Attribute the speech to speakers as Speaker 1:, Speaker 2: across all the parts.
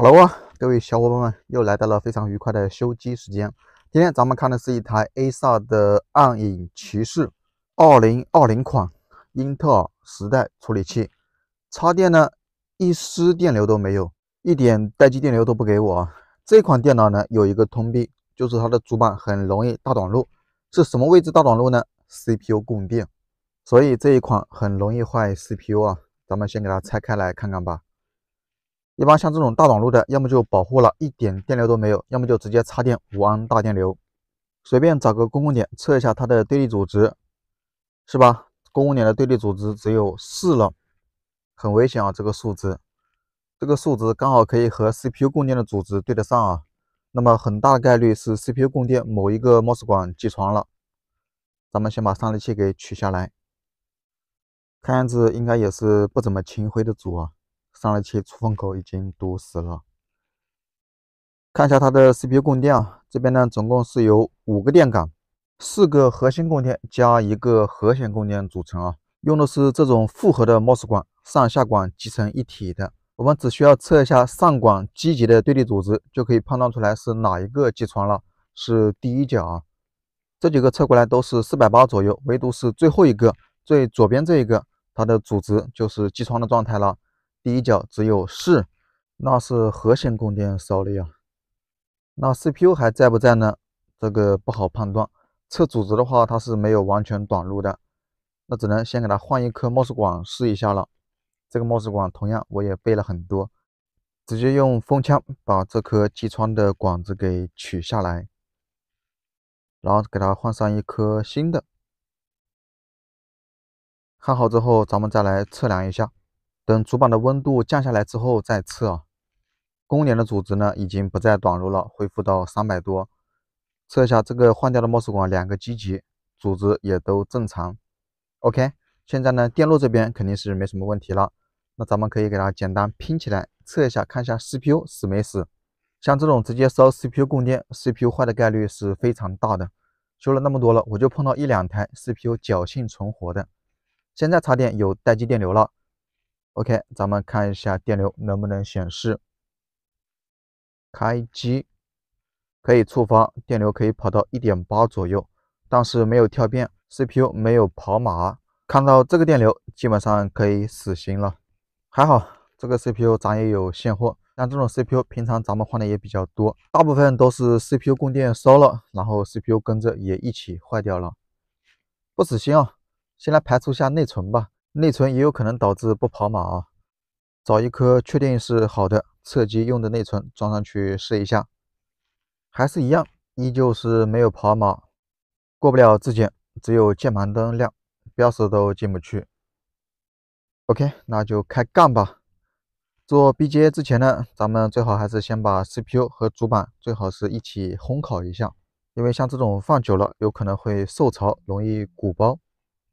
Speaker 1: hello 啊，各位小伙伴们，又来到了非常愉快的修机时间。今天咱们看的是一台 A 萨的暗影骑士，二零二零款，英特尔十代处理器。插电呢，一丝电流都没有，一点待机电流都不给我。这款电脑呢，有一个通病，就是它的主板很容易大短路。是什么位置大短路呢？CPU 供电，所以这一款很容易坏 CPU 啊。咱们先给它拆开来看看吧。一般像这种大短路的，要么就保护了，一点电流都没有；要么就直接插电五安大电流。随便找个公共点测一下它的对立阻值，是吧？公共点的对立阻值只有四了，很危险啊！这个数值，这个数值刚好可以和 CPU 供电的阻值对得上啊。那么很大概率是 CPU 供电某一个 MOS 管击穿了。咱们先把散热器给取下来，看样子应该也是不怎么清灰的组啊。散热器出风口已经堵死了，看一下它的 CPU 供电啊，这边呢总共是有五个电感，四个核心供电加一个核显供电组成啊，用的是这种复合的 MOS 管，上下管集成一体的。我们只需要测一下上管积极的对地阻值，就可以判断出来是哪一个机穿了，是第一脚啊。这几个测过来都是四百八左右，唯独是最后一个最左边这一个，它的阻值就是机穿的状态了。第一脚只有四，那是核心供电少了呀。那 CPU 还在不在呢？这个不好判断。测阻值的话，它是没有完全短路的，那只能先给它换一颗 MOS 管试一下了。这个 MOS 管同样我也备了很多，直接用风枪把这颗击穿的管子给取下来，然后给它换上一颗新的。焊好之后，咱们再来测量一下。等主板的温度降下来之后再测，供电的阻值呢已经不再短路了，恢复到三百多。测一下这个换掉的 MOS 管，两个机极阻值也都正常。OK，现在呢电路这边肯定是没什么问题了，那咱们可以给它简单拼起来测一下，看一下 CPU 死没死。像这种直接烧 CPU 供电，CPU 坏的概率是非常大的。修了那么多了，我就碰到一两台 CPU 侥幸存活的。现在插电有待机电流了。OK，咱们看一下电流能不能显示。开机可以触发，电流可以跑到一点八左右，但是没有跳变，CPU 没有跑码。看到这个电流，基本上可以死心了。还好这个 CPU 咱也有现货，像这种 CPU 平常咱们换的也比较多，大部分都是 CPU 供电烧了，然后 CPU 跟着也一起坏掉了。不死心啊，先来排除一下内存吧。内存也有可能导致不跑码啊，找一颗确定是好的测机用的内存装上去试一下，还是一样，依旧是没有跑码，过不了质检，只有键盘灯亮，标识都进不去。OK，那就开干吧。做 BGA 之前呢，咱们最好还是先把 CPU 和主板最好是一起烘烤一下，因为像这种放久了有可能会受潮，容易鼓包。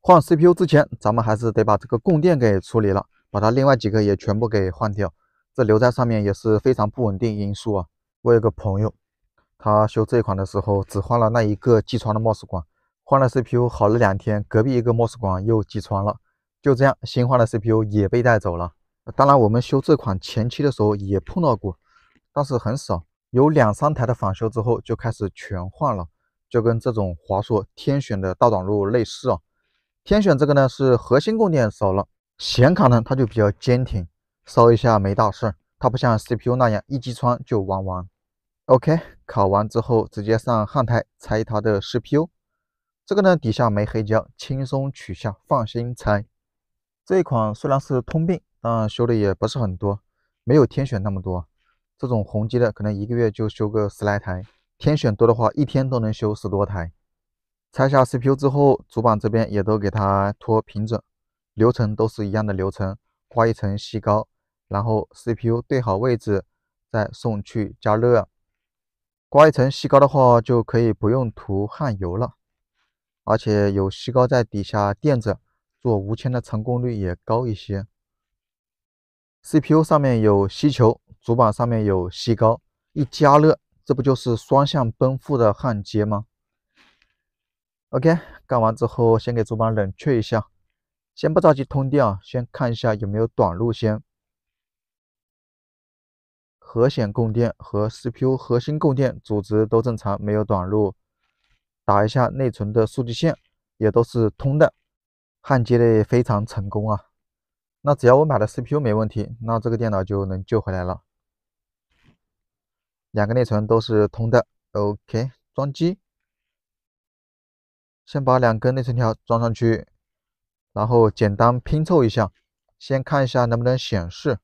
Speaker 1: 换 CPU 之前，咱们还是得把这个供电给处理了，把它另外几个也全部给换掉。这留在上面也是非常不稳定因素啊！我有个朋友，他修这款的时候，只换了那一个机穿的 MOS 管，换了 CPU 好了两天，隔壁一个 MOS 管又机穿了，就这样，新换的 CPU 也被带走了。当然，我们修这款前期的时候也碰到过，但是很少，有两三台的返修之后就开始全换了，就跟这种华硕天选的大短路类似啊。天选这个呢是核心供电少了，显卡呢它就比较坚挺，烧一下没大事儿，它不像 CPU 那样一击穿就玩完。OK，烤完之后直接上焊台拆它的 CPU，这个呢底下没黑胶，轻松取下，放心拆。这一款虽然是通病，但修的也不是很多，没有天选那么多。这种宏基的可能一个月就修个十来台，天选多的话一天都能修十多台。拆下 CPU 之后，主板这边也都给它拖平整，流程都是一样的流程，刮一层锡膏，然后 CPU 对好位置，再送去加热。刮一层锡膏的话，就可以不用涂焊油了，而且有锡膏在底下垫着，做无铅的成功率也高一些。CPU 上面有锡球，主板上面有锡膏，一加热，这不就是双向奔赴的焊接吗？OK，干完之后先给主板冷却一下，先不着急通电啊，先看一下有没有短路先。核显供电和 CPU 核心供电阻值都正常，没有短路。打一下内存的数据线，也都是通的，焊接的也非常成功啊。那只要我买的 CPU 没问题，那这个电脑就能救回来了。两个内存都是通的，OK，装机。先把两根内存条装上去，然后简单拼凑一下，先看一下能不能显示。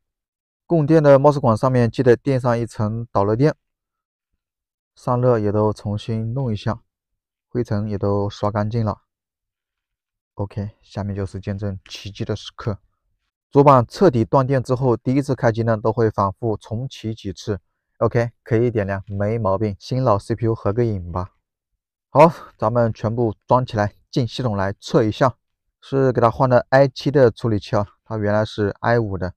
Speaker 1: 供电的 MOS 管上面记得垫上一层导热垫，散热也都重新弄一下，灰尘也都刷干净了。OK，下面就是见证奇迹的时刻。主板彻底断电之后，第一次开机呢都会反复重启几次。OK，可以点亮，没毛病。新老 CPU 合个影吧。好，咱们全部装起来进系统来测一下，是给它换的 i7 的处理器啊，它原来是 i5 的，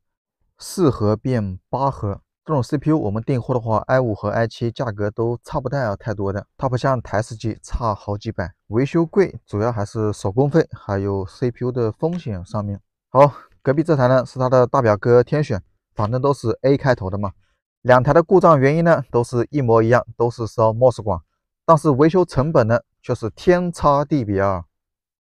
Speaker 1: 四核变八核。这种 CPU 我们订货的话，i5 和 i7 价格都差不太太多的，它不像台式机差好几百，维修贵，主要还是手工费，还有 CPU 的风险上面。好，隔壁这台呢是它的大表哥天选，反正都是 A 开头的嘛。两台的故障原因呢都是一模一样，都是烧 MOS 管。但是维修成本呢，却是天差地别啊！